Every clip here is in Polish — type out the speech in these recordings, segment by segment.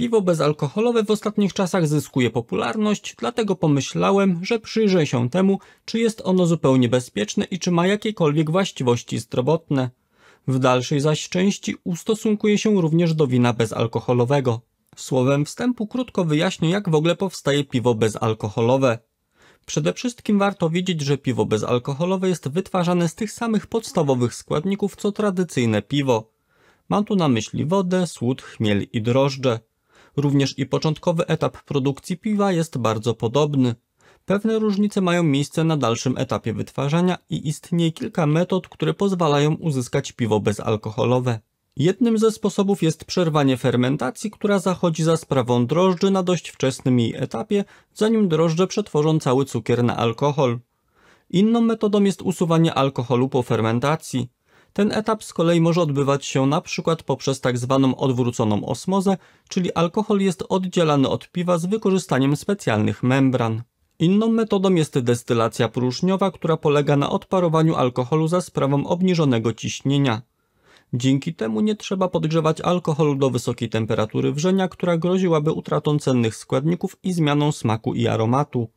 Piwo bezalkoholowe w ostatnich czasach zyskuje popularność, dlatego pomyślałem, że przyjrzę się temu, czy jest ono zupełnie bezpieczne i czy ma jakiekolwiek właściwości zdrowotne. W dalszej zaś części ustosunkuję się również do wina bezalkoholowego. Słowem wstępu krótko wyjaśnię, jak w ogóle powstaje piwo bezalkoholowe. Przede wszystkim warto wiedzieć, że piwo bezalkoholowe jest wytwarzane z tych samych podstawowych składników co tradycyjne piwo. Mam tu na myśli wodę, słód, chmiel i drożdże. Również i początkowy etap produkcji piwa jest bardzo podobny. Pewne różnice mają miejsce na dalszym etapie wytwarzania i istnieje kilka metod, które pozwalają uzyskać piwo bezalkoholowe. Jednym ze sposobów jest przerwanie fermentacji, która zachodzi za sprawą drożdży na dość wczesnym jej etapie, zanim drożdże przetworzą cały cukier na alkohol. Inną metodą jest usuwanie alkoholu po fermentacji. Ten etap z kolei może odbywać się na przykład poprzez tak zwaną odwróconą osmozę, czyli alkohol jest oddzielany od piwa z wykorzystaniem specjalnych membran. Inną metodą jest destylacja próżniowa, która polega na odparowaniu alkoholu za sprawą obniżonego ciśnienia. Dzięki temu nie trzeba podgrzewać alkoholu do wysokiej temperatury wrzenia, która groziłaby utratą cennych składników i zmianą smaku i aromatu.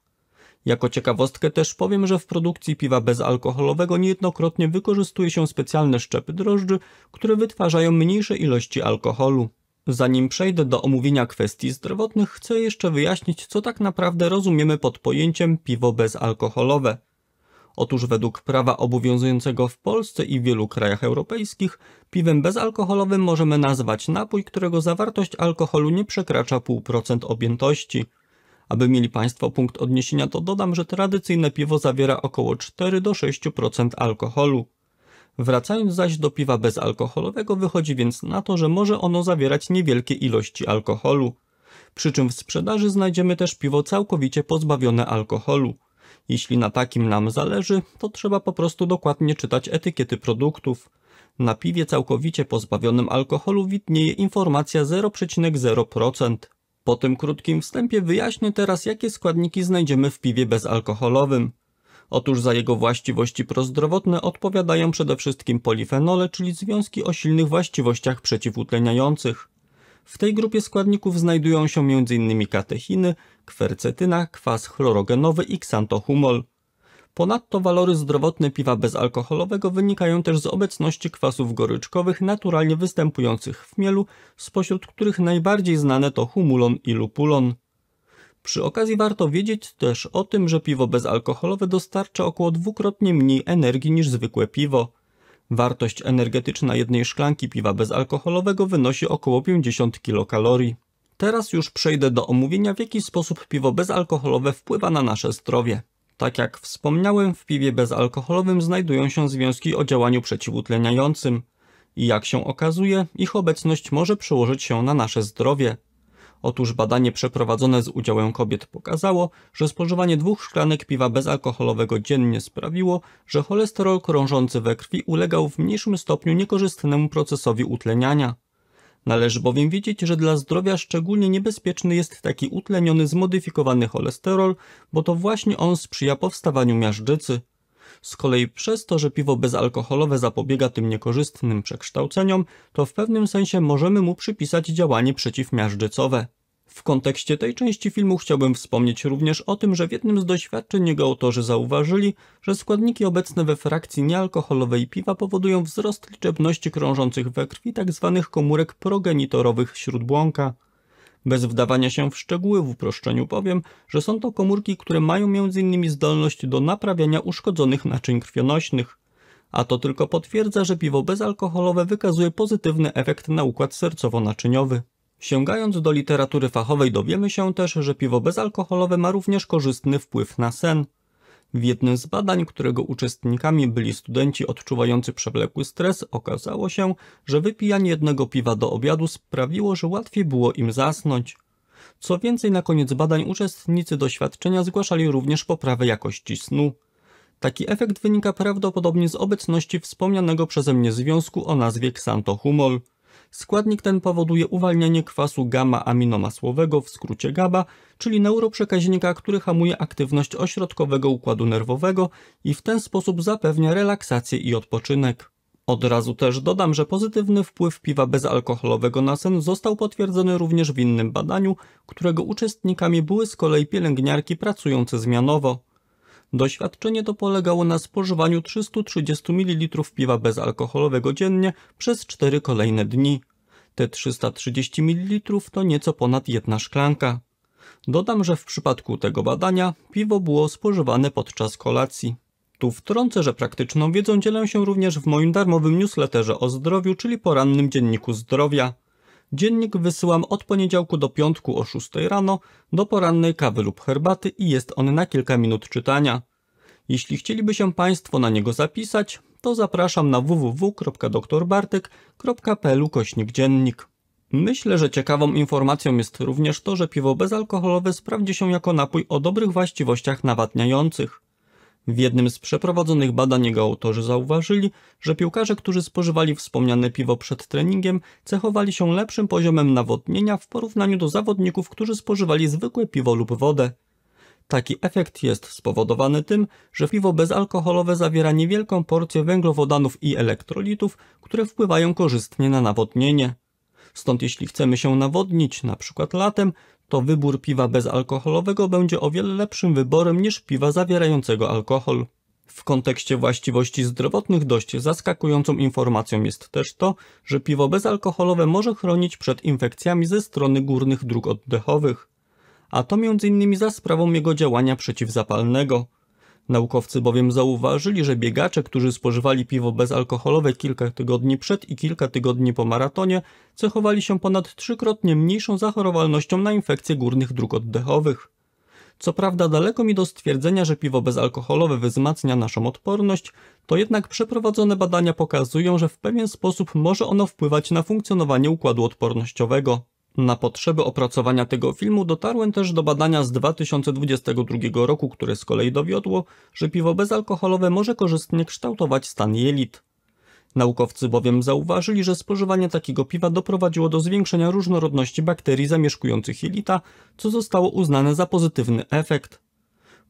Jako ciekawostkę też powiem, że w produkcji piwa bezalkoholowego niejednokrotnie wykorzystuje się specjalne szczepy drożdży, które wytwarzają mniejsze ilości alkoholu. Zanim przejdę do omówienia kwestii zdrowotnych, chcę jeszcze wyjaśnić, co tak naprawdę rozumiemy pod pojęciem piwo bezalkoholowe. Otóż według prawa obowiązującego w Polsce i w wielu krajach europejskich, piwem bezalkoholowym możemy nazwać napój, którego zawartość alkoholu nie przekracza 0,5% objętości – aby mieli Państwo punkt odniesienia, to dodam, że tradycyjne piwo zawiera około 4 do 6% alkoholu. Wracając zaś do piwa bezalkoholowego, wychodzi więc na to, że może ono zawierać niewielkie ilości alkoholu. Przy czym w sprzedaży znajdziemy też piwo całkowicie pozbawione alkoholu. Jeśli na takim nam zależy, to trzeba po prostu dokładnie czytać etykiety produktów. Na piwie całkowicie pozbawionym alkoholu widnieje informacja 0,0%. Po tym krótkim wstępie wyjaśnię teraz, jakie składniki znajdziemy w piwie bezalkoholowym. Otóż za jego właściwości prozdrowotne odpowiadają przede wszystkim polifenole, czyli związki o silnych właściwościach przeciwutleniających. W tej grupie składników znajdują się m.in. katechiny, kwercetyna, kwas chlorogenowy i ksantohumol. Ponadto walory zdrowotne piwa bezalkoholowego wynikają też z obecności kwasów goryczkowych naturalnie występujących w mielu, spośród których najbardziej znane to humulon i lupulon. Przy okazji warto wiedzieć też o tym, że piwo bezalkoholowe dostarcza około dwukrotnie mniej energii niż zwykłe piwo. Wartość energetyczna jednej szklanki piwa bezalkoholowego wynosi około 50 kilokalorii. Teraz już przejdę do omówienia w jaki sposób piwo bezalkoholowe wpływa na nasze zdrowie. Tak jak wspomniałem, w piwie bezalkoholowym znajdują się związki o działaniu przeciwutleniającym. I jak się okazuje, ich obecność może przełożyć się na nasze zdrowie. Otóż badanie przeprowadzone z udziałem kobiet pokazało, że spożywanie dwóch szklanek piwa bezalkoholowego dziennie sprawiło, że cholesterol krążący we krwi ulegał w mniejszym stopniu niekorzystnemu procesowi utleniania. Należy bowiem wiedzieć, że dla zdrowia szczególnie niebezpieczny jest taki utleniony, zmodyfikowany cholesterol, bo to właśnie on sprzyja powstawaniu miażdżycy. Z kolei przez to, że piwo bezalkoholowe zapobiega tym niekorzystnym przekształceniom, to w pewnym sensie możemy mu przypisać działanie przeciwmiażdżycowe. W kontekście tej części filmu chciałbym wspomnieć również o tym, że w jednym z doświadczeń jego autorzy zauważyli, że składniki obecne we frakcji niealkoholowej piwa powodują wzrost liczebności krążących we krwi tzw. Tak komórek progenitorowych śródbłąka. Bez wdawania się w szczegóły w uproszczeniu powiem, że są to komórki, które mają m.in. zdolność do naprawiania uszkodzonych naczyń krwionośnych. A to tylko potwierdza, że piwo bezalkoholowe wykazuje pozytywny efekt na układ sercowo-naczyniowy. Sięgając do literatury fachowej dowiemy się też, że piwo bezalkoholowe ma również korzystny wpływ na sen. W jednym z badań, którego uczestnikami byli studenci odczuwający przewlekły stres, okazało się, że wypijanie jednego piwa do obiadu sprawiło, że łatwiej było im zasnąć. Co więcej, na koniec badań uczestnicy doświadczenia zgłaszali również poprawę jakości snu. Taki efekt wynika prawdopodobnie z obecności wspomnianego przeze mnie związku o nazwie humol. Składnik ten powoduje uwalnianie kwasu gamma-aminomasłowego, w skrócie GABA, czyli neuroprzekaźnika, który hamuje aktywność ośrodkowego układu nerwowego i w ten sposób zapewnia relaksację i odpoczynek. Od razu też dodam, że pozytywny wpływ piwa bezalkoholowego na sen został potwierdzony również w innym badaniu, którego uczestnikami były z kolei pielęgniarki pracujące zmianowo. Doświadczenie to polegało na spożywaniu 330 ml piwa bezalkoholowego dziennie przez 4 kolejne dni. Te 330 ml to nieco ponad jedna szklanka. Dodam, że w przypadku tego badania piwo było spożywane podczas kolacji. Tu wtrącę, że praktyczną wiedzą dzielę się również w moim darmowym newsletterze o zdrowiu, czyli porannym dzienniku zdrowia. Dziennik wysyłam od poniedziałku do piątku o 6 rano do porannej kawy lub herbaty i jest on na kilka minut czytania. Jeśli chcieliby się Państwo na niego zapisać, to zapraszam na www.doktorbartek.pl kośnik dziennik. Myślę, że ciekawą informacją jest również to, że piwo bezalkoholowe sprawdzi się jako napój o dobrych właściwościach nawadniających. W jednym z przeprowadzonych badań jego autorzy zauważyli, że piłkarze, którzy spożywali wspomniane piwo przed treningiem, cechowali się lepszym poziomem nawodnienia w porównaniu do zawodników, którzy spożywali zwykłe piwo lub wodę. Taki efekt jest spowodowany tym, że piwo bezalkoholowe zawiera niewielką porcję węglowodanów i elektrolitów, które wpływają korzystnie na nawodnienie. Stąd jeśli chcemy się nawodnić, na przykład latem, to wybór piwa bezalkoholowego będzie o wiele lepszym wyborem niż piwa zawierającego alkohol. W kontekście właściwości zdrowotnych dość zaskakującą informacją jest też to, że piwo bezalkoholowe może chronić przed infekcjami ze strony górnych dróg oddechowych, a to m.in. za sprawą jego działania przeciwzapalnego. Naukowcy bowiem zauważyli, że biegacze, którzy spożywali piwo bezalkoholowe kilka tygodni przed i kilka tygodni po maratonie, cechowali się ponad trzykrotnie mniejszą zachorowalnością na infekcje górnych dróg oddechowych. Co prawda daleko mi do stwierdzenia, że piwo bezalkoholowe wzmacnia naszą odporność, to jednak przeprowadzone badania pokazują, że w pewien sposób może ono wpływać na funkcjonowanie układu odpornościowego. Na potrzeby opracowania tego filmu dotarłem też do badania z 2022 roku, które z kolei dowiodło, że piwo bezalkoholowe może korzystnie kształtować stan jelit. Naukowcy bowiem zauważyli, że spożywanie takiego piwa doprowadziło do zwiększenia różnorodności bakterii zamieszkujących jelita, co zostało uznane za pozytywny efekt.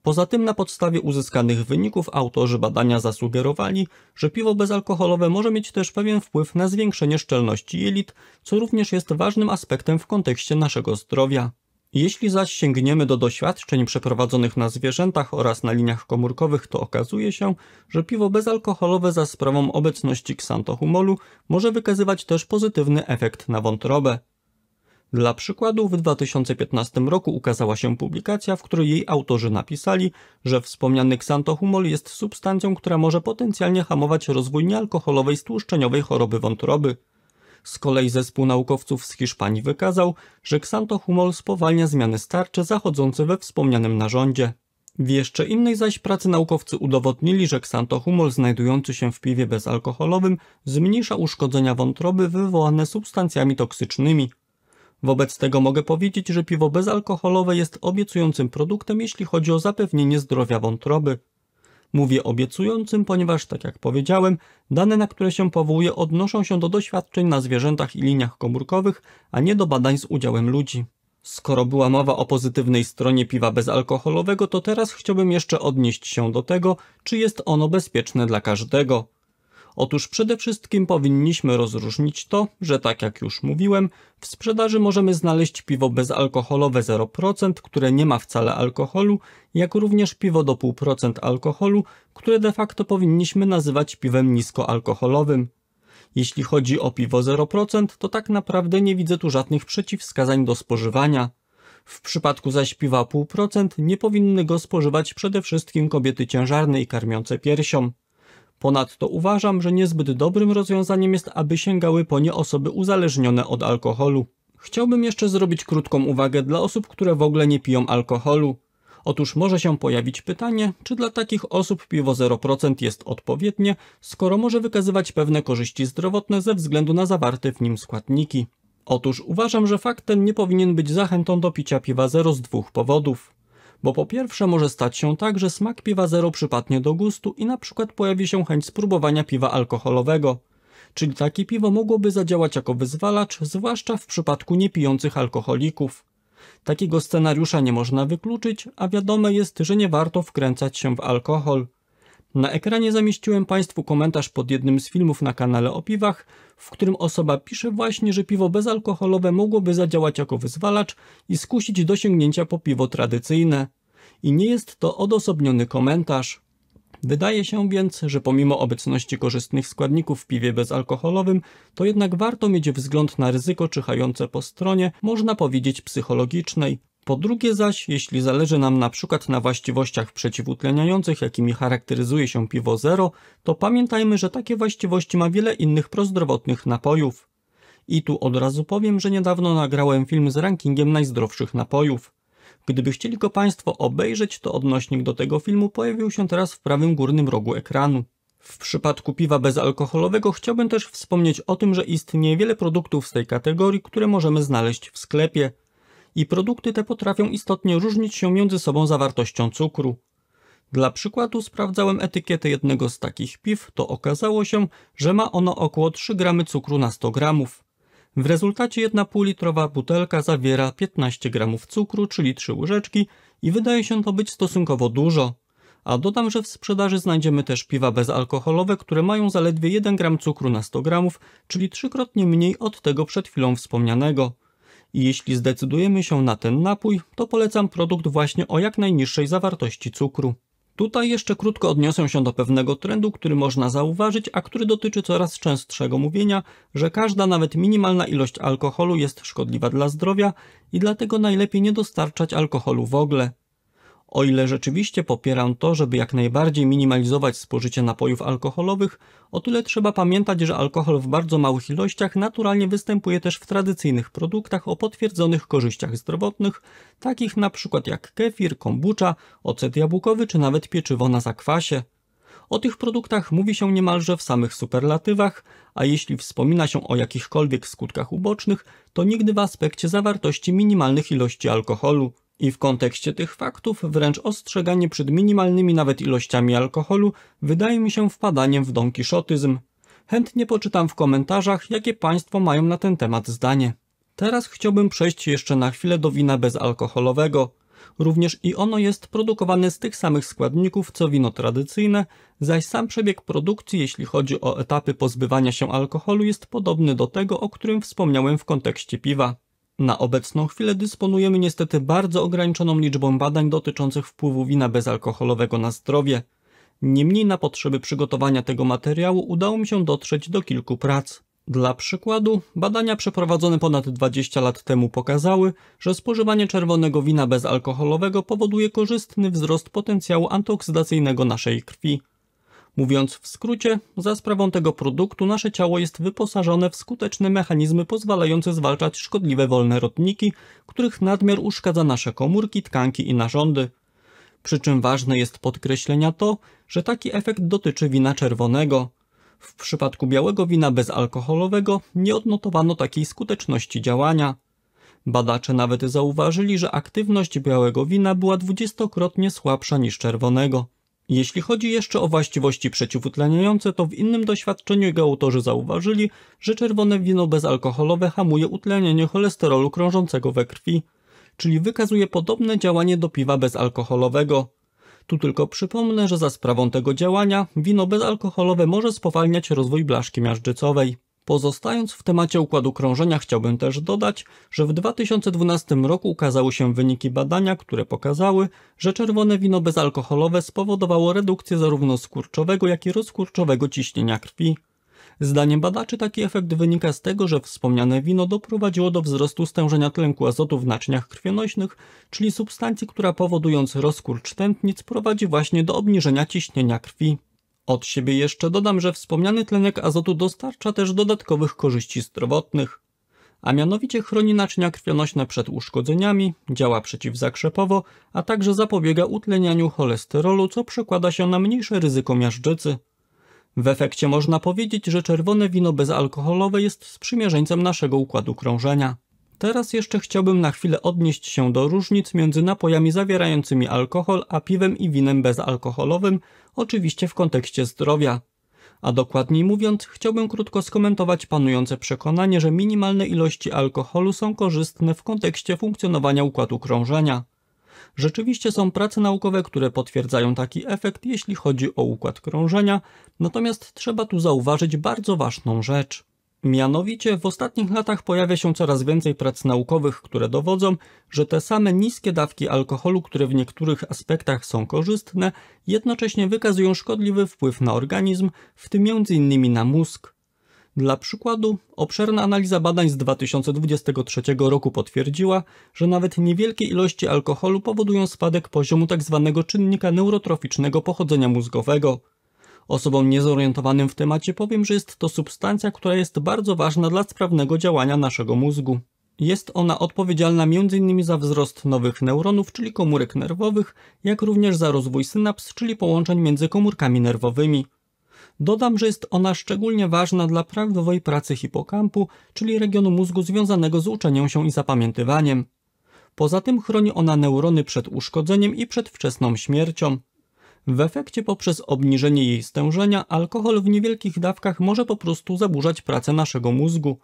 Poza tym na podstawie uzyskanych wyników autorzy badania zasugerowali, że piwo bezalkoholowe może mieć też pewien wpływ na zwiększenie szczelności jelit, co również jest ważnym aspektem w kontekście naszego zdrowia. Jeśli zaś sięgniemy do doświadczeń przeprowadzonych na zwierzętach oraz na liniach komórkowych, to okazuje się, że piwo bezalkoholowe za sprawą obecności ksantohumolu może wykazywać też pozytywny efekt na wątrobę. Dla przykładu, w 2015 roku ukazała się publikacja, w której jej autorzy napisali, że wspomniany ksantohumol jest substancją, która może potencjalnie hamować rozwój niealkoholowej stłuszczeniowej choroby wątroby. Z kolei zespół naukowców z Hiszpanii wykazał, że ksantohumol spowalnia zmiany starczy zachodzące we wspomnianym narządzie. W jeszcze innej zaś pracy naukowcy udowodnili, że ksantohumol znajdujący się w piwie bezalkoholowym zmniejsza uszkodzenia wątroby wywołane substancjami toksycznymi. Wobec tego mogę powiedzieć, że piwo bezalkoholowe jest obiecującym produktem, jeśli chodzi o zapewnienie zdrowia wątroby. Mówię obiecującym, ponieważ, tak jak powiedziałem, dane, na które się powołuję, odnoszą się do doświadczeń na zwierzętach i liniach komórkowych, a nie do badań z udziałem ludzi. Skoro była mowa o pozytywnej stronie piwa bezalkoholowego, to teraz chciałbym jeszcze odnieść się do tego, czy jest ono bezpieczne dla każdego. Otóż przede wszystkim powinniśmy rozróżnić to, że tak jak już mówiłem, w sprzedaży możemy znaleźć piwo bezalkoholowe 0%, które nie ma wcale alkoholu, jak również piwo do 0,5% alkoholu, które de facto powinniśmy nazywać piwem niskoalkoholowym. Jeśli chodzi o piwo 0%, to tak naprawdę nie widzę tu żadnych przeciwwskazań do spożywania. W przypadku zaś piwa 0,5% nie powinny go spożywać przede wszystkim kobiety ciężarne i karmiące piersią. Ponadto uważam, że niezbyt dobrym rozwiązaniem jest, aby sięgały po nie osoby uzależnione od alkoholu. Chciałbym jeszcze zrobić krótką uwagę dla osób, które w ogóle nie piją alkoholu. Otóż może się pojawić pytanie, czy dla takich osób piwo 0% jest odpowiednie, skoro może wykazywać pewne korzyści zdrowotne ze względu na zawarte w nim składniki. Otóż uważam, że fakt ten nie powinien być zachętą do picia piwa 0 z dwóch powodów. Bo po pierwsze może stać się tak, że smak piwa zero przypadnie do gustu i na przykład pojawi się chęć spróbowania piwa alkoholowego. Czyli takie piwo mogłoby zadziałać jako wyzwalacz, zwłaszcza w przypadku niepijących alkoholików. Takiego scenariusza nie można wykluczyć, a wiadome jest, że nie warto wkręcać się w alkohol. Na ekranie zamieściłem Państwu komentarz pod jednym z filmów na kanale o piwach, w którym osoba pisze właśnie, że piwo bezalkoholowe mogłoby zadziałać jako wyzwalacz i skusić do sięgnięcia po piwo tradycyjne. I nie jest to odosobniony komentarz. Wydaje się więc, że pomimo obecności korzystnych składników w piwie bezalkoholowym, to jednak warto mieć wzgląd na ryzyko czyhające po stronie, można powiedzieć psychologicznej, po drugie zaś, jeśli zależy nam na przykład na właściwościach przeciwutleniających, jakimi charakteryzuje się piwo zero, to pamiętajmy, że takie właściwości ma wiele innych prozdrowotnych napojów. I tu od razu powiem, że niedawno nagrałem film z rankingiem najzdrowszych napojów. Gdyby chcieli go Państwo obejrzeć, to odnośnik do tego filmu pojawił się teraz w prawym górnym rogu ekranu. W przypadku piwa bezalkoholowego chciałbym też wspomnieć o tym, że istnieje wiele produktów z tej kategorii, które możemy znaleźć w sklepie – i produkty te potrafią istotnie różnić się między sobą zawartością cukru. Dla przykładu sprawdzałem etykietę jednego z takich piw, to okazało się, że ma ono około 3 gramy cukru na 100 gramów. W rezultacie jedna półlitrowa butelka zawiera 15 gramów cukru, czyli 3 łyżeczki i wydaje się to być stosunkowo dużo. A dodam, że w sprzedaży znajdziemy też piwa bezalkoholowe, które mają zaledwie 1 gram cukru na 100 gramów, czyli trzykrotnie mniej od tego przed chwilą wspomnianego. Jeśli zdecydujemy się na ten napój, to polecam produkt właśnie o jak najniższej zawartości cukru. Tutaj jeszcze krótko odniosę się do pewnego trendu, który można zauważyć, a który dotyczy coraz częstszego mówienia, że każda nawet minimalna ilość alkoholu jest szkodliwa dla zdrowia i dlatego najlepiej nie dostarczać alkoholu w ogóle. O ile rzeczywiście popieram to, żeby jak najbardziej minimalizować spożycie napojów alkoholowych, o tyle trzeba pamiętać, że alkohol w bardzo małych ilościach naturalnie występuje też w tradycyjnych produktach o potwierdzonych korzyściach zdrowotnych, takich na przykład jak kefir, kombucha, ocet jabłkowy czy nawet pieczywo na zakwasie. O tych produktach mówi się niemalże w samych superlatywach, a jeśli wspomina się o jakichkolwiek skutkach ubocznych, to nigdy w aspekcie zawartości minimalnych ilości alkoholu. I w kontekście tych faktów wręcz ostrzeganie przed minimalnymi nawet ilościami alkoholu wydaje mi się wpadaniem w donkiszotyzm. Chętnie poczytam w komentarzach, jakie Państwo mają na ten temat zdanie. Teraz chciałbym przejść jeszcze na chwilę do wina bezalkoholowego. Również i ono jest produkowane z tych samych składników co wino tradycyjne, zaś sam przebieg produkcji, jeśli chodzi o etapy pozbywania się alkoholu, jest podobny do tego, o którym wspomniałem w kontekście piwa. Na obecną chwilę dysponujemy niestety bardzo ograniczoną liczbą badań dotyczących wpływu wina bezalkoholowego na zdrowie. Niemniej na potrzeby przygotowania tego materiału udało mi się dotrzeć do kilku prac. Dla przykładu, badania przeprowadzone ponad 20 lat temu pokazały, że spożywanie czerwonego wina bezalkoholowego powoduje korzystny wzrost potencjału antyoksydacyjnego naszej krwi. Mówiąc w skrócie, za sprawą tego produktu nasze ciało jest wyposażone w skuteczne mechanizmy pozwalające zwalczać szkodliwe wolne rodniki, których nadmiar uszkadza nasze komórki, tkanki i narządy. Przy czym ważne jest podkreślenia to, że taki efekt dotyczy wina czerwonego. W przypadku białego wina bezalkoholowego nie odnotowano takiej skuteczności działania. Badacze nawet zauważyli, że aktywność białego wina była dwudziestokrotnie słabsza niż czerwonego. Jeśli chodzi jeszcze o właściwości przeciwutleniające, to w innym doświadczeniu jego autorzy zauważyli, że czerwone wino bezalkoholowe hamuje utlenianie cholesterolu krążącego we krwi, czyli wykazuje podobne działanie do piwa bezalkoholowego. Tu tylko przypomnę, że za sprawą tego działania wino bezalkoholowe może spowalniać rozwój blaszki miażdżycowej. Pozostając w temacie układu krążenia chciałbym też dodać, że w 2012 roku ukazały się wyniki badania, które pokazały, że czerwone wino bezalkoholowe spowodowało redukcję zarówno skurczowego, jak i rozkurczowego ciśnienia krwi. Zdaniem badaczy taki efekt wynika z tego, że wspomniane wino doprowadziło do wzrostu stężenia tlenku azotu w naczyniach krwionośnych, czyli substancji, która powodując rozkurcz tętnic prowadzi właśnie do obniżenia ciśnienia krwi. Od siebie jeszcze dodam, że wspomniany tlenek azotu dostarcza też dodatkowych korzyści zdrowotnych, a mianowicie chroni naczynia krwionośne przed uszkodzeniami, działa przeciwzakrzepowo, a także zapobiega utlenianiu cholesterolu, co przekłada się na mniejsze ryzyko miażdżycy. W efekcie można powiedzieć, że czerwone wino bezalkoholowe jest sprzymierzeńcem naszego układu krążenia. Teraz jeszcze chciałbym na chwilę odnieść się do różnic między napojami zawierającymi alkohol a piwem i winem bezalkoholowym, oczywiście w kontekście zdrowia. A dokładniej mówiąc, chciałbym krótko skomentować panujące przekonanie, że minimalne ilości alkoholu są korzystne w kontekście funkcjonowania układu krążenia. Rzeczywiście są prace naukowe, które potwierdzają taki efekt, jeśli chodzi o układ krążenia, natomiast trzeba tu zauważyć bardzo ważną rzecz. Mianowicie w ostatnich latach pojawia się coraz więcej prac naukowych, które dowodzą, że te same niskie dawki alkoholu, które w niektórych aspektach są korzystne, jednocześnie wykazują szkodliwy wpływ na organizm, w tym m.in. na mózg. Dla przykładu, obszerna analiza badań z 2023 roku potwierdziła, że nawet niewielkie ilości alkoholu powodują spadek poziomu tzw. Tak czynnika neurotroficznego pochodzenia mózgowego – Osobom niezorientowanym w temacie powiem, że jest to substancja, która jest bardzo ważna dla sprawnego działania naszego mózgu. Jest ona odpowiedzialna m.in. za wzrost nowych neuronów, czyli komórek nerwowych, jak również za rozwój synaps, czyli połączeń między komórkami nerwowymi. Dodam, że jest ona szczególnie ważna dla prawidłowej pracy hipokampu, czyli regionu mózgu związanego z uczeniem się i zapamiętywaniem. Poza tym chroni ona neurony przed uszkodzeniem i przed wczesną śmiercią. W efekcie poprzez obniżenie jej stężenia alkohol w niewielkich dawkach może po prostu zaburzać pracę naszego mózgu.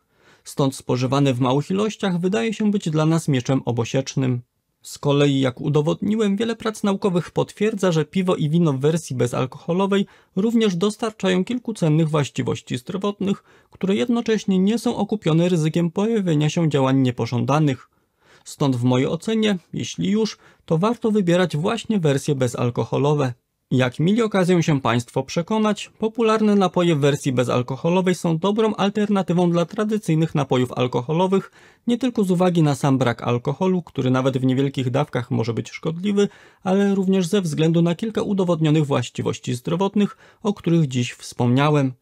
Stąd spożywany w małych ilościach wydaje się być dla nas mieczem obosiecznym. Z kolei, jak udowodniłem, wiele prac naukowych potwierdza, że piwo i wino w wersji bezalkoholowej również dostarczają kilku cennych właściwości zdrowotnych, które jednocześnie nie są okupione ryzykiem pojawienia się działań niepożądanych. Stąd w mojej ocenie, jeśli już, to warto wybierać właśnie wersje bezalkoholowe. Jak mieli okazję się Państwo przekonać, popularne napoje w wersji bezalkoholowej są dobrą alternatywą dla tradycyjnych napojów alkoholowych, nie tylko z uwagi na sam brak alkoholu, który nawet w niewielkich dawkach może być szkodliwy, ale również ze względu na kilka udowodnionych właściwości zdrowotnych, o których dziś wspomniałem.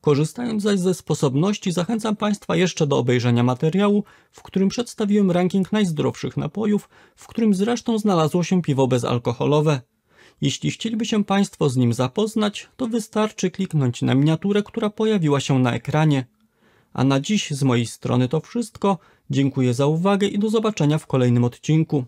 Korzystając zaś ze sposobności, zachęcam Państwa jeszcze do obejrzenia materiału, w którym przedstawiłem ranking najzdrowszych napojów, w którym zresztą znalazło się piwo bezalkoholowe. Jeśli chcieliby się Państwo z nim zapoznać, to wystarczy kliknąć na miniaturę, która pojawiła się na ekranie. A na dziś z mojej strony to wszystko. Dziękuję za uwagę i do zobaczenia w kolejnym odcinku.